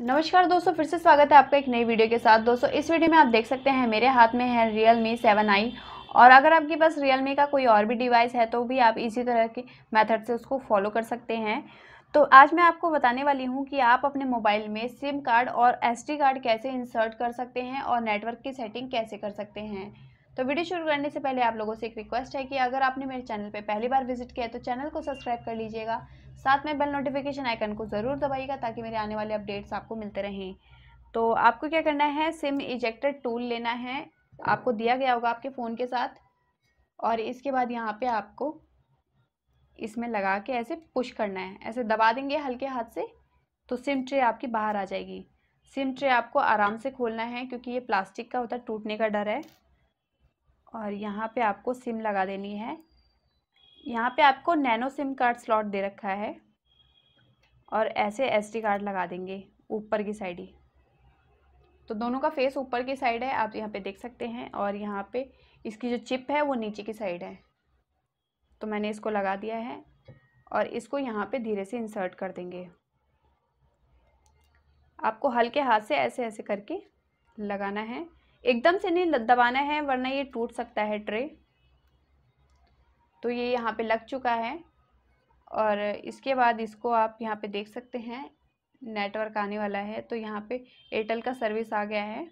नमस्कार दोस्तों फिर से स्वागत है आपका एक नई वीडियो के साथ दोस्तों इस वीडियो में आप देख सकते हैं मेरे हाथ में है रियल मी सेवन आई और अगर आपके पास रियल मी का कोई और भी डिवाइस है तो भी आप इसी तरह के मेथड से उसको फॉलो कर सकते हैं तो आज मैं आपको बताने वाली हूँ कि आप अपने मोबाइल में सिम कार्ड और एस कार्ड कैसे इंसर्ट कर सकते हैं और नेटवर्क की सेटिंग कैसे कर सकते हैं तो वीडियो शुरू करने से पहले आप लोगों से एक रिक्वेस्ट है कि अगर आपने मेरे चैनल पर पहली बार विजिट किया है तो चैनल को सब्सक्राइब कर लीजिएगा साथ में बेल नोटिफिकेशन आइकन को ज़रूर दबाइएगा ताकि मेरे आने वाले अपडेट्स आपको मिलते रहें तो आपको क्या करना है सिम इजेक्टर टूल लेना है आपको दिया गया होगा आपके फ़ोन के साथ और इसके बाद यहाँ पे आपको इसमें लगा के ऐसे पुश करना है ऐसे दबा देंगे हल्के हाथ से तो सिम ट्रे आपकी बाहर आ जाएगी सिम ट्रे आपको आराम से खोलना है क्योंकि ये प्लास्टिक का होता है टूटने का डर है और यहाँ पे आपको सिम लगा देनी है यहाँ पे आपको नैनो सिम कार्ड स्लॉट दे रखा है और ऐसे एसडी कार्ड लगा देंगे ऊपर की साइड ही तो दोनों का फेस ऊपर की साइड है आप यहाँ पे देख सकते हैं और यहाँ पे इसकी जो चिप है वो नीचे की साइड है तो मैंने इसको लगा दिया है और इसको यहाँ पे धीरे से इंसर्ट कर देंगे आपको हल्के हाथ से ऐसे ऐसे करके लगाना है एकदम से नहीं दबाना है वरना ये टूट सकता है ट्रे तो ये यहाँ पे लग चुका है और इसके बाद इसको आप यहाँ पे देख सकते हैं नेटवर्क आने वाला है तो यहाँ पे एयरटेल का सर्विस आ गया है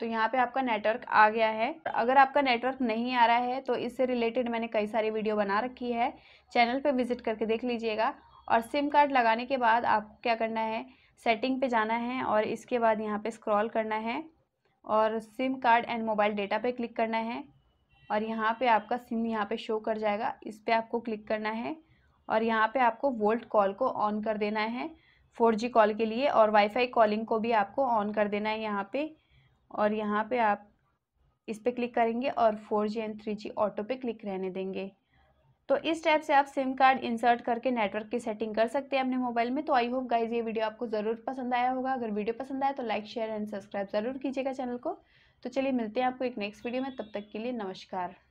तो यहाँ पे आपका नेटवर्क आ गया है अगर आपका नेटवर्क नहीं आ रहा है तो इससे रिलेटेड मैंने कई सारी वीडियो बना रखी है चैनल पे विजिट करके देख लीजिएगा और सिम कार्ड लगाने के बाद आपको क्या करना है सेटिंग पे जाना है और इसके बाद यहाँ पे स्क्रॉल करना है और SIM card and mobile data पे क्लिक करना है और यहाँ पे आपका सिम यहाँ पे शो कर जाएगा इस पर आपको क्लिक करना है और यहाँ पे आपको वोल्ट कॉल को ऑन कर देना है फोर जी कॉल के लिए और वाईफाई कॉलिंग को भी आपको ऑन कर देना है यहाँ पे और यहाँ पे आप इस पर क्लिक करेंगे और four G and three G auto पे क्लिक रहने देंगे तो इस टाइप से आप सिम कार्ड इंसर्ट करके नेटवर्क की सेटिंग कर सकते हैं अपने मोबाइल में तो आई होप गाइज ये वीडियो आपको ज़रूर पसंद आया होगा अगर वीडियो पसंद आया तो लाइक शेयर एंड सब्सक्राइब ज़रूर कीजिएगा चैनल को तो चलिए मिलते हैं आपको एक नेक्स्ट वीडियो में तब तक के लिए नमस्कार